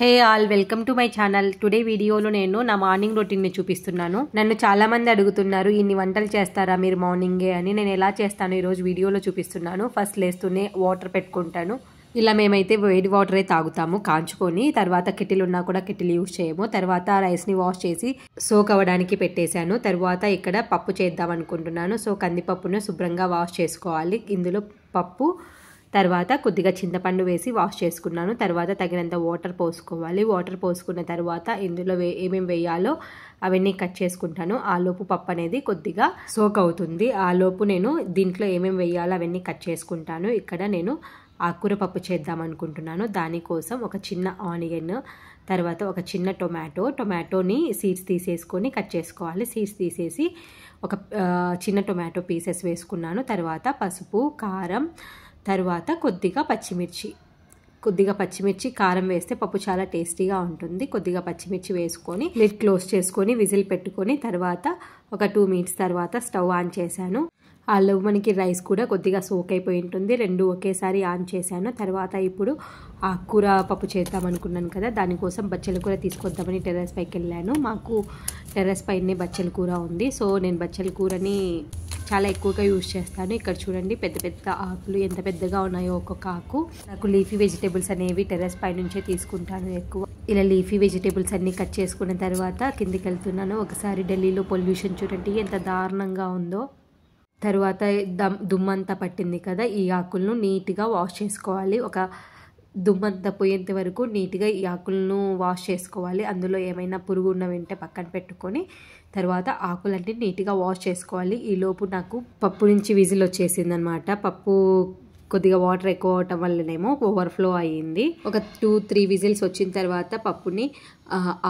hey all welcome to my channel today వీడియోలో నేను నా మార్నింగ్ రొటీన్ని చూపిస్తున్నాను నన్ను చాలా మంది అడుగుతున్నారు ఇన్ని వంటలు చేస్తారా మీరు మార్నింగే అని నేను ఎలా చేస్తాను ఈరోజు వీడియోలో చూపిస్తున్నాను ఫస్ట్ లేస్తూనే వాటర్ పెట్టుకుంటాను ఇలా మేమైతే వేడి వాటరే తాగుతాము కాంచుకొని తర్వాత కిటిల్ ఉన్నా కూడా కిటిల్ యూజ్ చేయము తర్వాత రైస్ని వాష్ చేసి సోక్ అవ్వడానికి పెట్టేశాను తర్వాత ఇక్కడ పప్పు చేద్దాం అనుకుంటున్నాను సో కందిపప్పును శుభ్రంగా వాష్ చేసుకోవాలి ఇందులో పప్పు తర్వాత కొద్దిగా చింతపండు వేసి వాష్ చేసుకున్నాను తర్వాత తగినంత వాటర్ పోసుకోవాలి వాటర్ పోసుకున్న తర్వాత ఇందులో వే ఏమేమి వేయాలో అవన్నీ కట్ చేసుకుంటాను ఆలోపు పప్పు అనేది కొద్దిగా సోక్ అవుతుంది ఆలోపు నేను దీంట్లో ఏమేమి వేయాలో అవన్నీ కట్ చేసుకుంటాను ఇక్కడ నేను ఆకుర పప్పు చేద్దాం అనుకుంటున్నాను దానికోసం ఒక చిన్న ఆనియన్ తర్వాత ఒక చిన్న టొమాటో టొమాటోని సీడ్స్ తీసేసుకొని కట్ చేసుకోవాలి సీడ్స్ తీసేసి ఒక చిన్న టొమాటో పీసెస్ వేసుకున్నాను తర్వాత పసుపు కారం తరువాత కొద్దిగా పచ్చిమిర్చి కొద్దిగా పచ్చిమిర్చి కారం వేస్తే పప్పు చాలా టేస్టీగా ఉంటుంది కొద్దిగా పచ్చిమిర్చి వేసుకొని లిడ్ క్లోజ్ చేసుకొని విజిల్ పెట్టుకొని తర్వాత ఒక టూ మినిట్స్ తర్వాత స్టవ్ ఆన్ చేశాను లవ్ మనకి రైస్ కూడా కొద్దిగా సోక్ అయిపోయి ఉంటుంది రెండు ఒకేసారి ఆన్ చేశాను తర్వాత ఇప్పుడు ఆ కూర పప్పు చేద్దాం అనుకున్నాను కదా దానికోసం బచ్చల కూర తీసుకొద్దామని టెర్రస్ పైకి వెళ్ళాను మాకు టెర్రస్ పైనే బచ్చల కూర ఉంది సో నేను బచ్చల కూరని చాలా ఎక్కువగా యూజ్ చేస్తాను ఇక్కడ చూడండి పెద్ద పెద్ద ఆకులు ఎంత పెద్దగా ఉన్నాయో ఒక్కొక్క ఆకు నాకు లీఫీ వెజిటేబుల్స్ అనేవి టెర్రస్ పై నుంచే తీసుకుంటాను ఎక్కువ ఇలా లీఫీ వెజిటేబుల్స్ అన్ని కట్ చేసుకున్న తర్వాత కిందికి వెళ్తున్నాను ఒకసారి ఢిల్లీలో పొల్యూషన్ చూడండి ఎంత దారుణంగా ఉందో తర్వాత దమ్ దుమ్మంతా పట్టింది కదా ఈ ఆకులను నీట్గా వాష్ చేసుకోవాలి ఒక దుమ్మంతా పోయేంత వరకు నీట్గా ఈ ఆకులను వాష్ చేసుకోవాలి అందులో ఏమైనా పురుగు ఉన్న వెంటే పక్కన పెట్టుకొని తర్వాత ఆకులన్నీ నీట్గా వాష్ చేసుకోవాలి ఈలోపు నాకు పప్పు నుంచి విజిల్ వచ్చేసింది అనమాట పప్పు కొద్దిగా వాటర్ ఎక్కువ అవటం వల్లనేమో ఓవర్ఫ్లో అయ్యింది ఒక టూ త్రీ విజిల్స్ వచ్చిన తర్వాత పప్పుని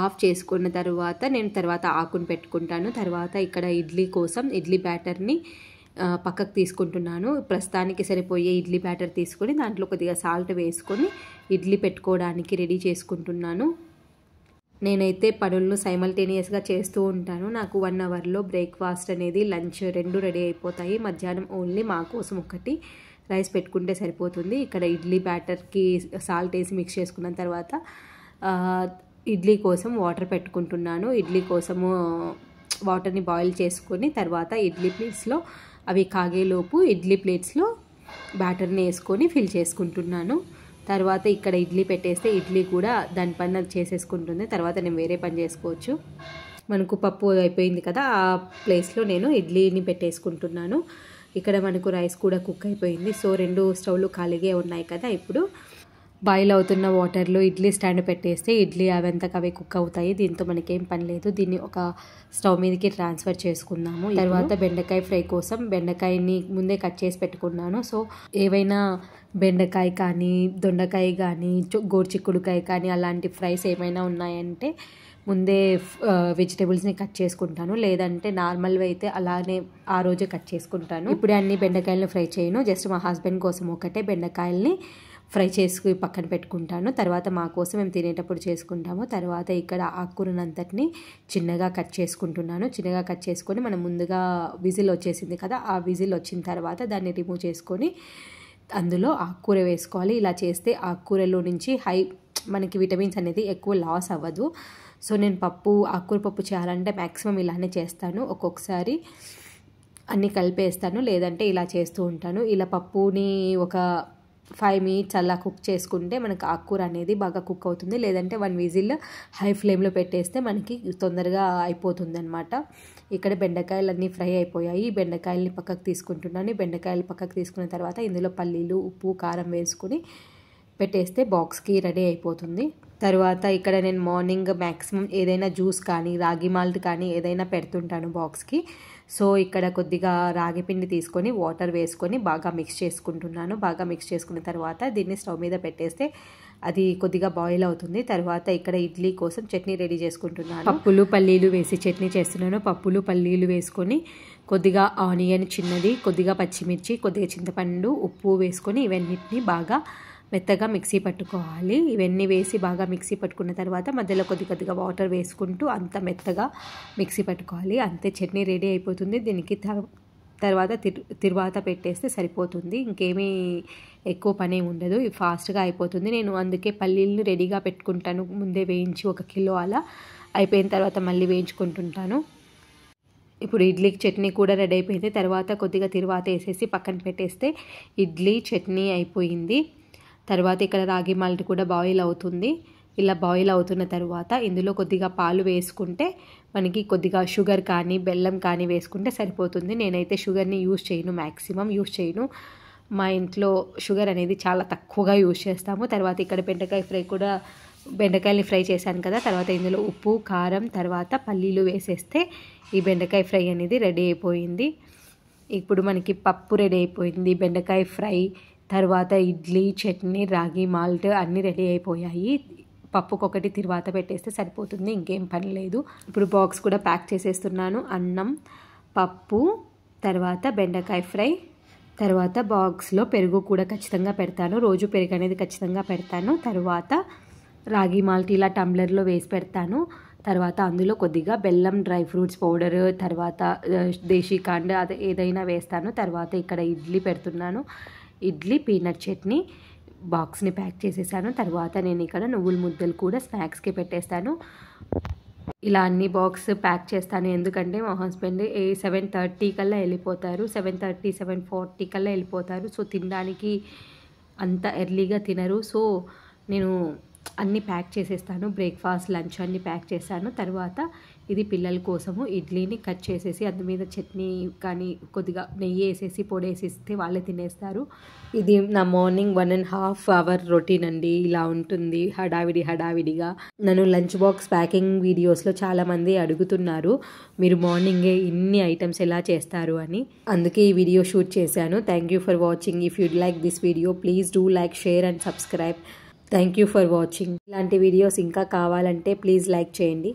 ఆఫ్ చేసుకున్న తర్వాత నేను తర్వాత ఆకుని పెట్టుకుంటాను తర్వాత ఇక్కడ ఇడ్లీ కోసం ఇడ్లీ బ్యాటర్ని పక్కకు తీసుకుంటున్నాను ప్రస్తుతానికి సరిపోయే ఇడ్లీ బ్యాటర్ తీసుకొని దాంట్లో కొద్దిగా సాల్ట్ వేసుకొని ఇడ్లీ పెట్టుకోవడానికి రెడీ చేసుకుంటున్నాను నేనైతే పనులను సైమల్టేనియస్గా చేస్తూ ఉంటాను నాకు వన్ అవర్లో బ్రేక్ఫాస్ట్ అనేది లంచ్ రెండు రెడీ అయిపోతాయి మధ్యాహ్నం ఓన్లీ మా కోసం ఒకటి రైస్ పెట్టుకుంటే సరిపోతుంది ఇక్కడ ఇడ్లీ బ్యాటర్కి సాల్ట్ వేసి మిక్స్ చేసుకున్న తర్వాత ఇడ్లీ కోసం వాటర్ పెట్టుకుంటున్నాను ఇడ్లీ కోసము వాటర్ని బాయిల్ చేసుకొని తర్వాత ఇడ్లీ ప్లేట్స్లో అవి కాగేలోపు ఇడ్లీ ప్లేట్స్లో బ్యాటర్ని వేసుకొని ఫిల్ చేసుకుంటున్నాను తర్వాత ఇక్కడ ఇడ్లీ పెట్టేస్తే ఇడ్లీ కూడా దాని పని చేసేసుకుంటుంది తర్వాత నేను వేరే పని చేసుకోవచ్చు మనకు పప్పు అయిపోయింది కదా ఆ ప్లేస్లో నేను ఇడ్లీని పెట్టేసుకుంటున్నాను ఇక్కడ మనకు రైస్ కూడా కుక్ అయిపోయింది సో రెండు స్టవ్లు ఖాళీగా ఉన్నాయి కదా ఇప్పుడు బాయిల్ అవుతున్న వాటర్లో ఇడ్లీ స్టాండ్ పెట్టేస్తే ఇడ్లీ అవంతకు అవి కుక్ అవుతాయి దీంతో మనకేం పని లేదు దీన్ని ఒక స్టవ్ మీదకి ట్రాన్స్ఫర్ చేసుకుందాము తర్వాత బెండకాయ ఫ్రై కోసం బెండకాయని ముందే కట్ చేసి పెట్టుకున్నాను సో ఏవైనా బెండకాయ కానీ దొండకాయ కానీ గోరుచిక్కుడుకాయ కానీ అలాంటి ఫ్రైస్ ఏమైనా ఉన్నాయంటే ముందే వెజిటేబుల్స్ని కట్ చేసుకుంటాను లేదంటే నార్మల్వి అయితే అలానే ఆ రోజే కట్ చేసుకుంటాను ఇప్పుడే అన్ని బెండకాయలను ఫ్రై చేయను జస్ట్ మా హస్బెండ్ కోసం ఒకటే బెండకాయల్ని ఫ్రై చేసుకుని పక్కన పెట్టుకుంటాను తర్వాత మా కోసం మేము తినేటప్పుడు చేసుకుంటాము తర్వాత ఇక్కడ ఆకుకూరనంతటిని చిన్నగా కట్ చేసుకుంటున్నాను చిన్నగా కట్ చేసుకొని మనం ముందుగా విజిల్ వచ్చేసింది కదా ఆ విజిల్ వచ్చిన తర్వాత దాన్ని రిమూవ్ చేసుకొని అందులో ఆకుకూర వేసుకోవాలి ఇలా చేస్తే ఆకుకూరలో నుంచి హై మనకి విటమిన్స్ అనేది ఎక్కువ లాస్ అవ్వదు సో నేను పప్పు ఆకుకూర పప్పు చేయాలంటే మ్యాక్సిమం ఇలానే చేస్తాను ఒక్కొక్కసారి అన్నీ కలిపేస్తాను లేదంటే ఇలా చేస్తూ ఉంటాను ఇలా పప్పుని ఒక ఫైవ్ మినిట్స్ అలా కుక్ చేసుకుంటే మనకి ఆకుకూర అనేది బాగా కుక్ అవుతుంది లేదంటే వన్ విజిల్ హై ఫ్లేమ్లో పెట్టేస్తే మనకి తొందరగా అయిపోతుంది అనమాట ఇక్కడ బెండకాయలు అన్నీ ఫ్రై అయిపోయాయి బెండకాయలని పక్కకు తీసుకుంటున్నాను బెండకాయలు పక్కకు తీసుకున్న తర్వాత ఇందులో పల్లీలు ఉప్పు కారం వేసుకుని పెట్టేస్తే బాక్స్కి రెడీ అయిపోతుంది తర్వాత ఇక్కడ నేను మార్నింగ్ మ్యాక్సిమం ఏదైనా జ్యూస్ కానీ రాగి మాల్ట్ కానీ ఏదైనా పెడుతుంటాను బాక్స్కి సో ఇక్కడ కొద్దిగా రాగి పిండి తీసుకొని వాటర్ వేసుకొని బాగా మిక్స్ చేసుకుంటున్నాను బాగా మిక్స్ చేసుకున్న తర్వాత దీన్ని స్టవ్ మీద పెట్టేస్తే అది కొద్దిగా బాయిల్ అవుతుంది తర్వాత ఇక్కడ ఇడ్లీ కోసం చట్నీ రెడీ చేసుకుంటున్నాను పప్పులు పల్లీలు వేసి చట్నీ చేస్తున్నాను పప్పులు పల్లీలు వేసుకొని కొద్దిగా ఆనియన్ చిన్నది కొద్దిగా పచ్చిమిర్చి కొద్దిగా చింతపండు ఉప్పు వేసుకొని ఇవన్నిటిని బాగా మెత్తగా మిక్సీ పట్టుకోవాలి ఇవన్నీ వేసి బాగా మిక్సీ పట్టుకున్న తర్వాత మధ్యలో కొద్ది కొద్దిగా వాటర్ వేసుకుంటూ అంత మెత్తగా మిక్సీ పట్టుకోవాలి అంతే చట్నీ రెడీ అయిపోతుంది దీనికి తర్వాత తిరువాత పెట్టేస్తే సరిపోతుంది ఇంకేమీ ఎక్కువ పని ఉండదు ఫాస్ట్గా అయిపోతుంది నేను అందుకే పల్లీలను రెడీగా పెట్టుకుంటాను ముందే వేయించి ఒక కిలో అలా అయిపోయిన తర్వాత మళ్ళీ వేయించుకుంటుంటాను ఇప్పుడు ఇడ్లీకి చట్నీ కూడా రెడీ అయిపోయింది తర్వాత కొద్దిగా తిరువాత వేసేసి పక్కన పెట్టేస్తే ఇడ్లీ చట్నీ అయిపోయింది తర్వాత ఇక్కడ రాగి మాల్ట్ కూడా బాయిల్ అవుతుంది ఇలా బాయిల్ అవుతున్న తర్వాత ఇందులో కొద్దిగా పాలు వేసుకుంటే మనకి కొద్దిగా షుగర్ కానీ బెల్లం కానీ వేసుకుంటే సరిపోతుంది నేనైతే షుగర్ని యూజ్ చేయను మ్యాక్సిమం యూజ్ చేయను మా ఇంట్లో షుగర్ అనేది చాలా తక్కువగా యూజ్ చేస్తాము తర్వాత ఇక్కడ బెండకాయ ఫ్రై కూడా బెండకాయని ఫ్రై చేశాను కదా తర్వాత ఇందులో ఉప్పు కారం తర్వాత పల్లీలు వేసేస్తే ఈ బెండకాయ ఫ్రై అనేది రెడీ అయిపోయింది ఇప్పుడు మనకి పప్పు రెడీ అయిపోయింది బెండకాయ ఫ్రై తర్వాత ఇడ్లీ చట్నీ రాగి మాల్ట్ అన్నీ రెడీ అయిపోయాయి పప్పుకొకటి తిరువాత పెట్టేస్తే సరిపోతుంది ఇంకేం పని లేదు ఇప్పుడు బాక్స్ కూడా ప్యాక్ చేసేస్తున్నాను అన్నం పప్పు తర్వాత బెండకాయ ఫ్రై తర్వాత బాక్స్లో పెరుగు కూడా ఖచ్చితంగా పెడతాను రోజు పెరుగు అనేది ఖచ్చితంగా పెడతాను తర్వాత రాగి మాల్ట్ ఇలా టంబ్లర్లో వేసి పెడతాను తర్వాత అందులో కొద్దిగా బెల్లం డ్రై ఫ్రూట్స్ పౌడర్ తర్వాత దేశీకాండ్ అది ఏదైనా వేస్తాను తర్వాత ఇక్కడ ఇడ్లీ పెడుతున్నాను ఇడ్లీ పీనట్ చట్నీ బాక్స్ని ప్యాక్ చేసేసాను తర్వాత నేను ఇక్కడ నువ్వుల ముద్దలు కూడా స్నాక్స్కి పెట్టేస్తాను ఇలా అన్ని బాక్స్ ప్యాక్ చేస్తాను ఎందుకంటే మా హస్బెండ్ ఏ సెవెన్ థర్టీ కల్లా వెళ్ళిపోతారు సెవెన్ థర్టీ సెవెన్ ఫార్టీ కల్లా వెళ్ళిపోతారు సో తినడానికి అంత ఎర్లీగా తినరు సో నేను అన్నీ ప్యాక్ చేసేస్తాను బ్రేక్ఫాస్ట్ లంచ్ అన్నీ ప్యాక్ చేస్తాను తర్వాత ఇది పిల్లల కోసము ఇడ్లీని కట్ చేసేసి అందు మీద చట్నీ కానీ కొద్దిగా నెయ్యి వేసేసి పొడి వేసేస్తే వాళ్ళే తినేస్తారు ఇది నా morning one and half hour routine అండి ఇలా ఉంటుంది హడావిడి హడావిడిగా నన్ను లంచ్ బాక్స్ ప్యాకింగ్ వీడియోస్లో చాలామంది అడుగుతున్నారు మీరు మార్నింగే ఇన్ని ఐటమ్స్ ఎలా చేస్తారు అని అందుకే ఈ వీడియో షూట్ చేశాను thank you for watching if you'd like this video please do like share and subscribe thank you for watching ఇలాంటి వీడియోస్ ఇంకా కావాలంటే ప్లీజ్ లైక్ చేయండి